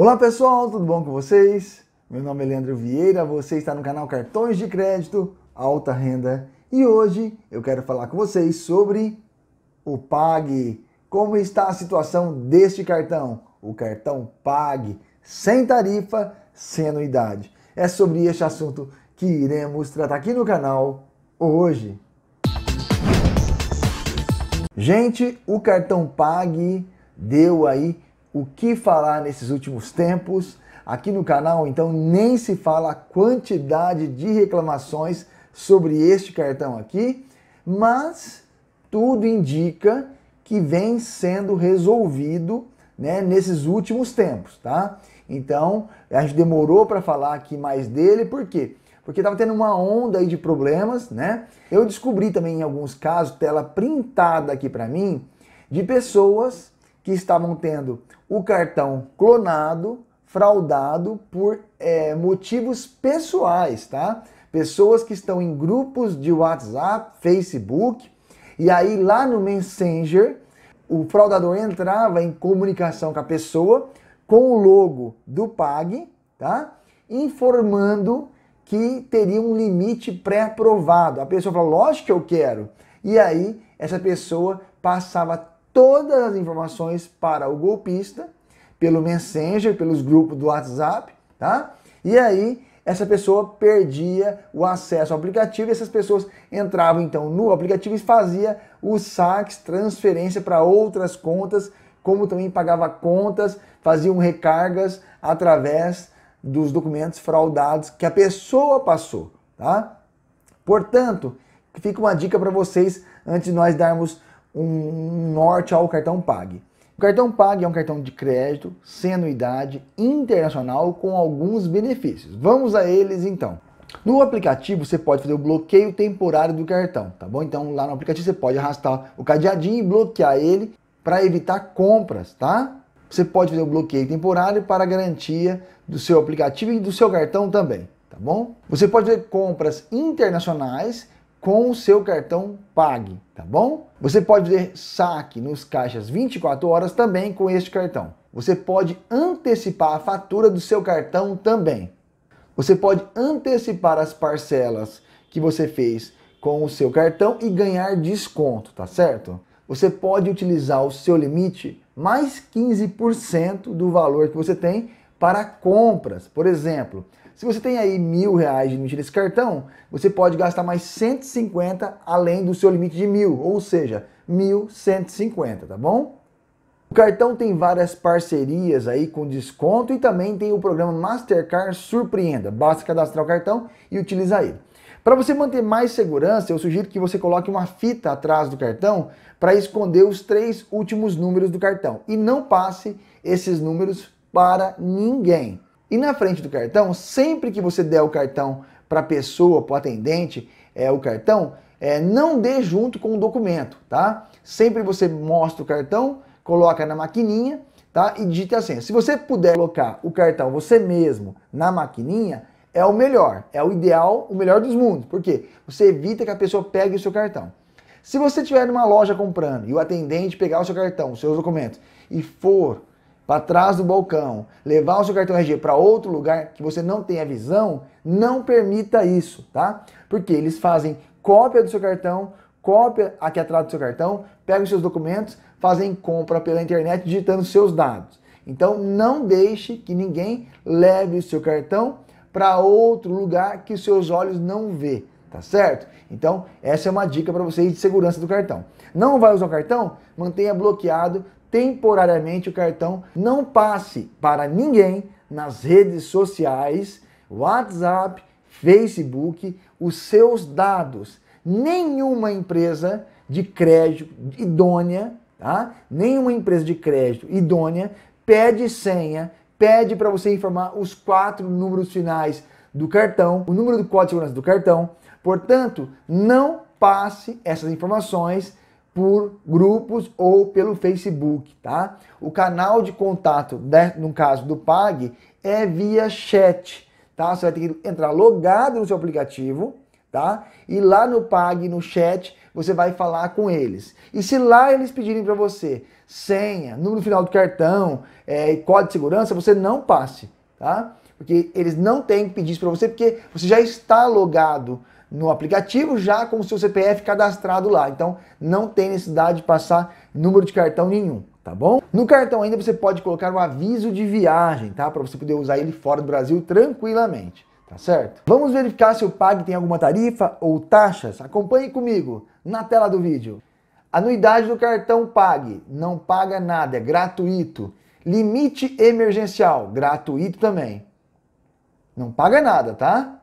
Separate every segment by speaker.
Speaker 1: Olá pessoal, tudo bom com vocês? Meu nome é Leandro Vieira, você está no canal Cartões de Crédito Alta Renda e hoje eu quero falar com vocês sobre o PAG. Como está a situação deste cartão? O cartão PAG, sem tarifa, sem anuidade. É sobre este assunto que iremos tratar aqui no canal hoje. Gente, o cartão PAG deu aí o que falar nesses últimos tempos. Aqui no canal, então, nem se fala a quantidade de reclamações sobre este cartão aqui, mas tudo indica que vem sendo resolvido né, nesses últimos tempos, tá? Então, a gente demorou para falar aqui mais dele, por quê? Porque estava tendo uma onda aí de problemas, né? Eu descobri também em alguns casos, tela printada aqui para mim, de pessoas que estavam tendo o cartão clonado, fraudado por é, motivos pessoais, tá? Pessoas que estão em grupos de WhatsApp, Facebook, e aí lá no Messenger, o fraudador entrava em comunicação com a pessoa com o logo do Pag, tá? Informando que teria um limite pré-aprovado. A pessoa fala, lógico que eu quero. E aí essa pessoa passava todas as informações para o golpista pelo Messenger, pelos grupos do WhatsApp, tá? E aí essa pessoa perdia o acesso ao aplicativo e essas pessoas entravam então no aplicativo e fazia os saques, transferência para outras contas, como também pagava contas, faziam recargas através dos documentos fraudados que a pessoa passou, tá? Portanto, fica uma dica para vocês antes de nós darmos um norte ao cartão Pag. O cartão Pag é um cartão de crédito sem anuidade internacional com alguns benefícios. Vamos a eles então. No aplicativo você pode fazer o bloqueio temporário do cartão, tá bom? Então lá no aplicativo você pode arrastar o cadeadinho e bloquear ele para evitar compras, tá? Você pode fazer o bloqueio temporário para garantia do seu aplicativo e do seu cartão também, tá bom? Você pode fazer compras internacionais com o seu cartão Pague, tá bom? Você pode fazer saque nos caixas 24 horas também com este cartão. Você pode antecipar a fatura do seu cartão também. Você pode antecipar as parcelas que você fez com o seu cartão e ganhar desconto, tá certo? Você pode utilizar o seu limite mais 15% do valor que você tem para compras. Por exemplo, se você tem aí mil reais de limite nesse cartão, você pode gastar mais 150 além do seu limite de mil, ou seja, 1.150, tá bom? O cartão tem várias parcerias aí com desconto e também tem o programa Mastercard Surpreenda. Basta cadastrar o cartão e utilizar ele. Para você manter mais segurança, eu sugiro que você coloque uma fita atrás do cartão para esconder os três últimos números do cartão e não passe esses números para ninguém. E na frente do cartão, sempre que você der o cartão para a pessoa, para o atendente, é, o cartão, é, não dê junto com o documento, tá? Sempre você mostra o cartão, coloca na maquininha, tá? E digita a senha. Se você puder colocar o cartão você mesmo na maquininha, é o melhor, é o ideal, o melhor dos mundos. Por quê? Você evita que a pessoa pegue o seu cartão. Se você estiver numa loja comprando e o atendente pegar o seu cartão, os seus documentos, e for para trás do balcão, levar o seu cartão RG para outro lugar que você não tenha visão, não permita isso, tá? Porque eles fazem cópia do seu cartão, cópia aqui atrás do seu cartão, pegam os seus documentos, fazem compra pela internet digitando seus dados. Então não deixe que ninguém leve o seu cartão para outro lugar que os seus olhos não vê, tá certo? Então essa é uma dica para vocês de segurança do cartão. Não vai usar o cartão? Mantenha bloqueado temporariamente o cartão. Não passe para ninguém nas redes sociais, WhatsApp, Facebook, os seus dados. Nenhuma empresa de crédito idônea, tá? Nenhuma empresa de crédito idônea pede senha, pede para você informar os quatro números finais do cartão, o número do código de segurança do cartão. Portanto, não passe essas informações por grupos ou pelo Facebook, tá? O canal de contato, né, no caso do Pag, é via chat, tá? Você vai ter que entrar logado no seu aplicativo, tá? E lá no Pag, no chat, você vai falar com eles. E se lá eles pedirem para você senha, número final do cartão, é, código de segurança, você não passe, tá? Porque eles não têm que pedir isso para você, porque você já está logado no aplicativo já com o seu CPF cadastrado lá. Então não tem necessidade de passar número de cartão nenhum, tá bom? No cartão ainda você pode colocar um aviso de viagem, tá? Para você poder usar ele fora do Brasil tranquilamente. Tá certo? Vamos verificar se o PAG tem alguma tarifa ou taxas? Acompanhe comigo na tela do vídeo. Anuidade do cartão PAG, não paga nada, é gratuito. Limite emergencial, gratuito também. Não paga nada, tá?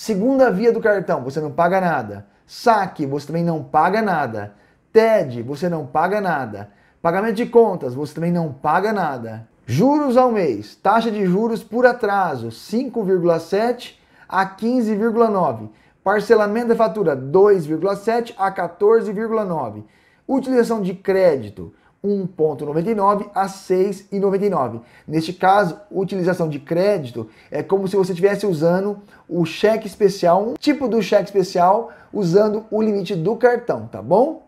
Speaker 1: Segunda via do cartão, você não paga nada. Saque, você também não paga nada. TED, você não paga nada. Pagamento de contas, você também não paga nada. Juros ao mês, taxa de juros por atraso, 5,7 a 15,9. Parcelamento da fatura, 2,7 a 14,9. Utilização de crédito, 1,99 a 6,99. Neste caso, utilização de crédito é como se você estivesse usando o cheque especial, um tipo do cheque especial, usando o limite do cartão, tá bom?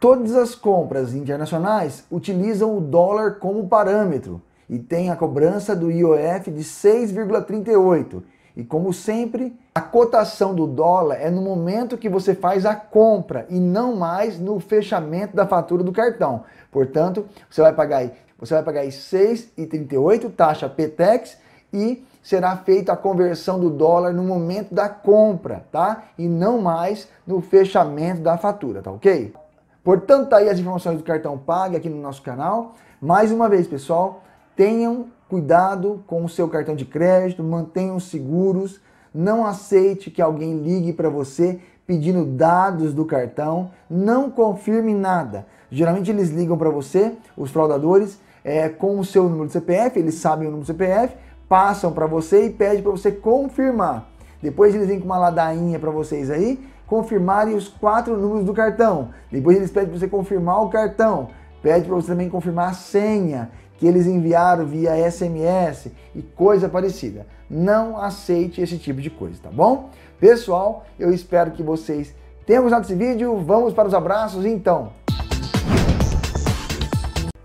Speaker 1: Todas as compras internacionais utilizam o dólar como parâmetro e tem a cobrança do IOF de 6,38 e como sempre, a cotação do dólar é no momento que você faz a compra e não mais no fechamento da fatura do cartão. Portanto, você vai pagar aí, você vai pagar aí 6,38 taxa PTEX e será feita a conversão do dólar no momento da compra, tá? E não mais no fechamento da fatura, tá OK? Portanto, tá aí as informações do cartão Pague aqui no nosso canal. Mais uma vez, pessoal, tenham Cuidado com o seu cartão de crédito, mantenham seguros, não aceite que alguém ligue para você pedindo dados do cartão, não confirme nada. Geralmente eles ligam para você, os fraudadores, é, com o seu número de CPF, eles sabem o número do CPF, passam para você e pedem para você confirmar. Depois eles vêm com uma ladainha para vocês aí, confirmarem os quatro números do cartão. Depois eles pedem para você confirmar o cartão, pede para você também confirmar a senha que eles enviaram via SMS e coisa parecida. Não aceite esse tipo de coisa, tá bom? Pessoal, eu espero que vocês tenham gostado desse vídeo. Vamos para os abraços então.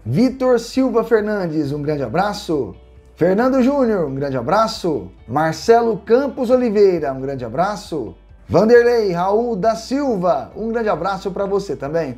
Speaker 1: Vitor Silva Fernandes, um grande abraço. Fernando Júnior, um grande abraço. Marcelo Campos Oliveira, um grande abraço. Vanderlei Raul da Silva, um grande abraço para você também.